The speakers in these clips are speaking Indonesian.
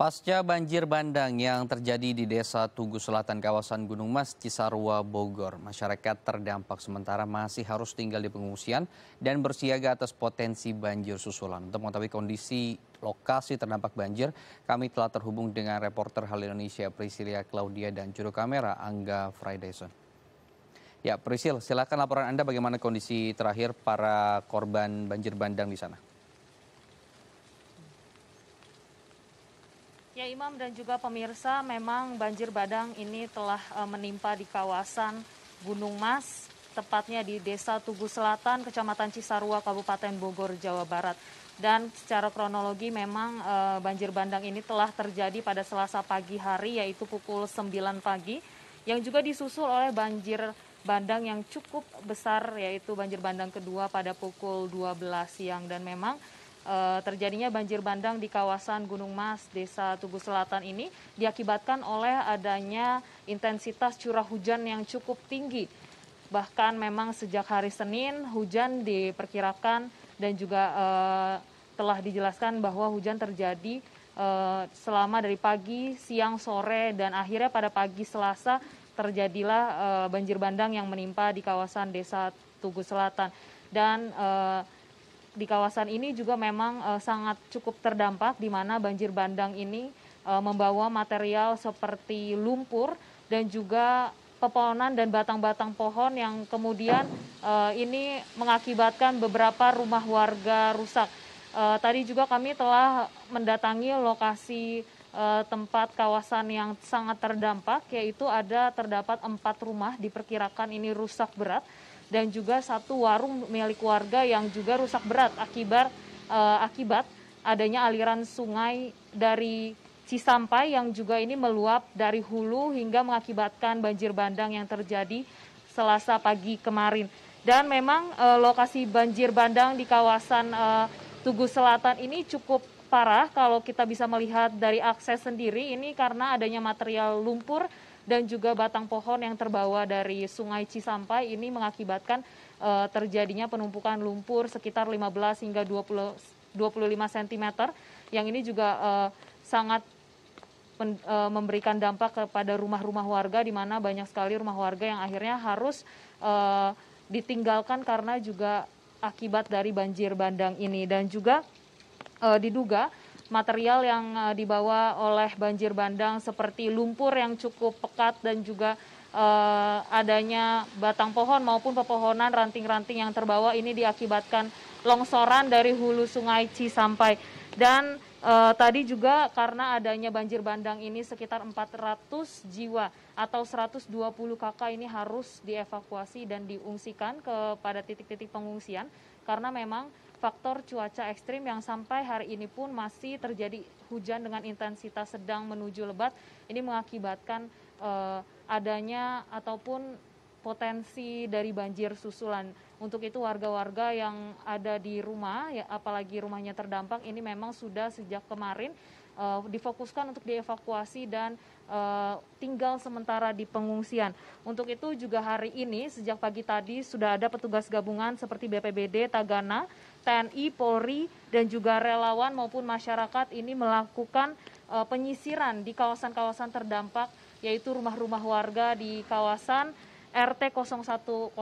Pasca banjir bandang yang terjadi di Desa Tugu Selatan kawasan Gunung Mas, Cisarua, Bogor, masyarakat terdampak sementara masih harus tinggal di pengungsian dan bersiaga atas potensi banjir susulan. Untuk mengetahui kondisi lokasi terdampak banjir, kami telah terhubung dengan reporter Hal Indonesia Priscilia Claudia dan juru kamera Angga Fridayson. Ya, Prisil, silakan laporan Anda bagaimana kondisi terakhir para korban banjir bandang di sana. Ya Imam dan juga pemirsa, memang banjir badang ini telah eh, menimpa di kawasan Gunung Mas, tepatnya di Desa Tugu Selatan, Kecamatan Cisarua, Kabupaten Bogor, Jawa Barat. Dan secara kronologi memang eh, banjir bandang ini telah terjadi pada Selasa pagi hari, yaitu pukul 9 pagi, yang juga disusul oleh banjir bandang yang cukup besar, yaitu banjir bandang kedua pada pukul 12 siang. Dan memang Eh, terjadinya banjir bandang di kawasan Gunung Mas, Desa Tugu Selatan ini diakibatkan oleh adanya intensitas curah hujan yang cukup tinggi. Bahkan memang sejak hari Senin hujan diperkirakan dan juga uh, telah dijelaskan bahwa hujan terjadi uh, selama dari pagi, siang, sore dan akhirnya pada pagi Selasa terjadilah banjir bandang yang menimpa di kawasan Desa Tugu Selatan. Dan uh, di kawasan ini juga memang uh, sangat cukup terdampak di mana banjir bandang ini uh, membawa material seperti lumpur dan juga pepohonan dan batang-batang pohon yang kemudian uh, ini mengakibatkan beberapa rumah warga rusak. Uh, tadi juga kami telah mendatangi lokasi tempat kawasan yang sangat terdampak, yaitu ada terdapat empat rumah diperkirakan ini rusak berat dan juga satu warung milik warga yang juga rusak berat akibat uh, eh, akibat adanya aliran sungai dari Cisampai yang juga ini meluap dari hulu hingga mengakibatkan banjir bandang yang terjadi Selasa pagi kemarin. Dan memang e, lokasi banjir bandang di kawasan e, Tugu Selatan ini cukup parah kalau kita bisa melihat dari akses sendiri ini karena adanya material lumpur dan juga batang pohon yang terbawa dari Sungai Cisampai ini mengakibatkan uh, terjadinya penumpukan lumpur sekitar 15 hingga 20 25 cm yang ini juga uh, sangat pen, uh, eh, memberikan dampak kepada rumah-rumah warga di mana banyak sekali rumah warga yang akhirnya harus uh, ditinggalkan karena juga akibat dari banjir bandang ini dan juga diduga material yang eh, dibawa oleh banjir bandang seperti lumpur yang cukup pekat dan juga uh, adanya batang pohon maupun pepohonan ranting-ranting yang terbawa ini diakibatkan longsoran dari hulu sungai Cisampai dan uh, tadi juga karena adanya banjir bandang ini sekitar 400 jiwa atau 120 kakak ini harus dievakuasi dan diungsikan kepada titik-titik pengungsian karena memang faktor cuaca ekstrim yang sampai hari ini pun masih terjadi hujan dengan intensitas sedang menuju lebat ini mengakibatkan eh, adanya ataupun potensi dari banjir susulan. Untuk itu warga-warga yang ada di rumah, ya, apalagi rumahnya terdampak, ini memang sudah sejak kemarin uh, difokuskan untuk dievakuasi dan uh, tinggal sementara di pengungsian. Untuk itu juga hari ini sejak pagi tadi sudah ada petugas gabungan seperti BPBD, Tagana, TNI, Polri, dan juga relawan maupun masyarakat ini melakukan uh, penyisiran di kawasan-kawasan terdampak, yaitu rumah-rumah warga di kawasan RT 0102,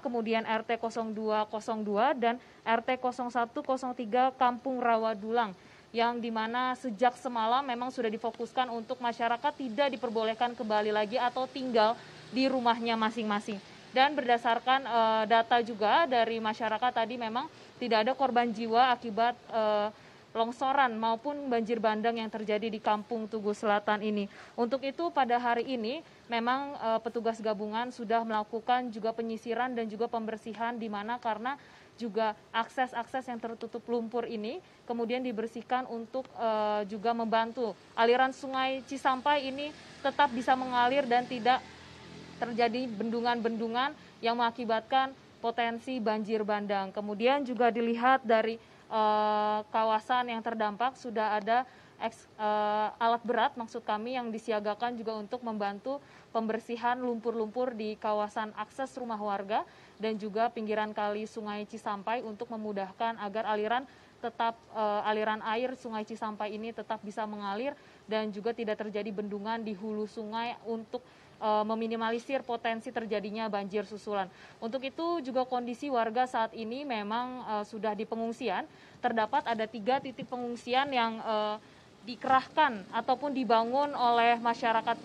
kemudian RT 0202 dan RT 0103 Kampung Rawa Dulang yang dimana sejak semalam memang sudah difokuskan untuk masyarakat tidak diperbolehkan kembali lagi atau tinggal di rumahnya masing-masing. Dan berdasarkan uh, data juga dari masyarakat tadi memang tidak ada korban jiwa akibat uh, longsoran maupun banjir bandang yang terjadi di Kampung Tugu Selatan ini. Untuk itu pada hari ini memang e, petugas gabungan sudah melakukan juga penyisiran dan juga pembersihan di mana karena juga akses-akses yang tertutup lumpur ini kemudian dibersihkan untuk e, juga membantu aliran sungai Cisampai ini tetap bisa mengalir dan tidak terjadi bendungan-bendungan yang mengakibatkan potensi banjir bandang. Kemudian juga dilihat dari Eh, kawasan yang terdampak sudah ada eh, alat berat maksud kami yang disiagakan juga untuk membantu pembersihan lumpur-lumpur di kawasan akses rumah warga dan juga pinggiran kali Sungai Cisampai untuk memudahkan agar aliran tetap eh, aliran air Sungai Cisampai ini tetap bisa mengalir dan juga tidak terjadi bendungan di hulu sungai untuk Eh, meminimalisir potensi terjadinya banjir susulan. Untuk itu juga kondisi warga saat ini memang eh, sudah di pengungsian. Terdapat ada tiga titik pengungsian yang eh, dikerahkan ataupun dibangun oleh masyarakat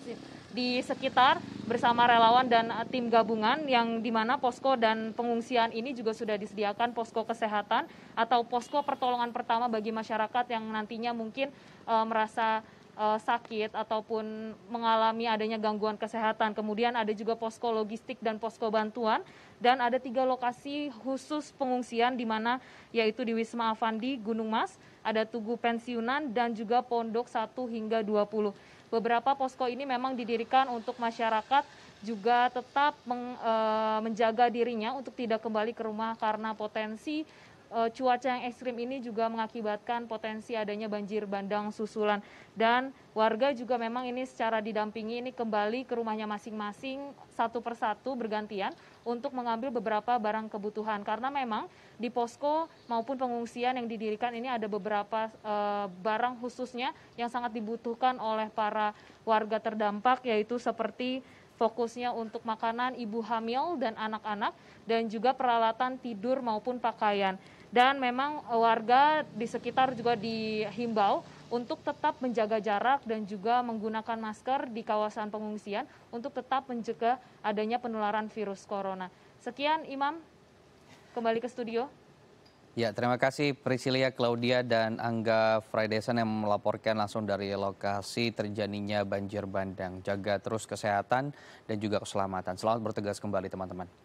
di sekitar bersama relawan dan tim gabungan yang di mana posko dan pengungsian ini juga sudah disediakan posko kesehatan atau posko pertolongan pertama bagi masyarakat yang nantinya mungkin e, merasa uh, sakit ataupun mengalami adanya gangguan kesehatan. Kemudian ada juga posko logistik dan posko bantuan dan ada tiga lokasi khusus pengungsian di mana yaitu di Wisma Avandi, Gunung Mas, ada Tugu Pensiunan dan juga Pondok 1 hingga 20. Beberapa posko ini memang didirikan untuk masyarakat juga tetap eh, menjaga dirinya untuk tidak kembali ke rumah karena potensi Eh, cuaca yang ekstrim ini juga mengakibatkan potensi adanya banjir bandang susulan. Dan warga juga memang ini secara didampingi ini kembali ke rumahnya masing-masing satu persatu bergantian untuk mengambil beberapa barang kebutuhan. Karena memang di posko maupun pengungsian yang didirikan ini ada beberapa e, barang khususnya yang sangat dibutuhkan oleh para warga terdampak yaitu seperti fokusnya untuk makanan ibu hamil dan anak-anak dan juga peralatan tidur maupun pakaian dan memang eh, warga di sekitar juga dihimbau untuk tetap menjaga jarak dan juga menggunakan masker di kawasan pengungsian untuk tetap mencegah adanya penularan virus corona. Sekian Imam, kembali ke studio. Ya, terima kasih Priscilia, Claudia, dan Angga Fraidesan yang melaporkan langsung dari lokasi terjadinya banjir bandang. Jaga terus kesehatan dan juga keselamatan. Selamat bertugas kembali teman-teman.